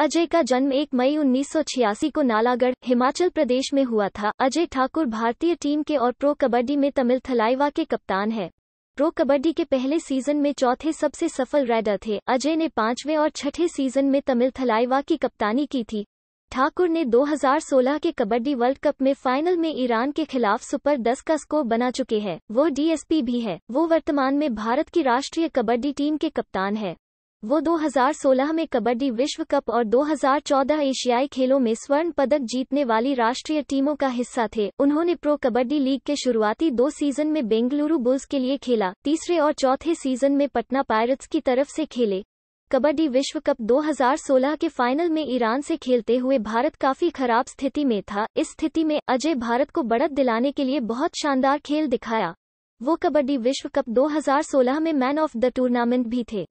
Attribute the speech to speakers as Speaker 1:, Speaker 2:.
Speaker 1: अजय का जन्म 1 मई उन्नीस को नालागढ़ हिमाचल प्रदेश में हुआ था अजय ठाकुर भारतीय टीम के और प्रो कबड्डी में तमिल थलाइवा के कप्तान है प्रो कबड्डी के पहले सीजन में चौथे सबसे सफल रैडर थे अजय ने पांचवें और छठे सीजन में तमिल थलाइवा की कप्तानी की थी ठाकुर ने 2016 के कबड्डी वर्ल्ड कप में फाइनल में ईरान के खिलाफ सुपर 10 का स्कोर बना चुके हैं वो डीएसपी भी है वो वर्तमान में भारत की राष्ट्रीय कबड्डी टीम के कप्तान है वो 2016 में कबड्डी विश्व कप और 2014 एशियाई खेलों में स्वर्ण पदक जीतने वाली राष्ट्रीय टीमों का हिस्सा थे उन्होंने प्रो कबड्डी लीग के शुरुआती दो सीजन में बेंगलुरु बुल्स के लिए खेला तीसरे और चौथे सीजन में पटना पायरट्स की तरफ से खेले कबड्डी विश्व कप 2016 के फाइनल में ईरान से खेलते हुए भारत काफी खराब स्थिति में था इस स्थिति में अजय भारत को बढ़त दिलाने के लिए बहुत शानदार खेल दिखाया वो कबड्डी विश्व कप 2016 में मैन ऑफ द टूर्नामेंट भी थे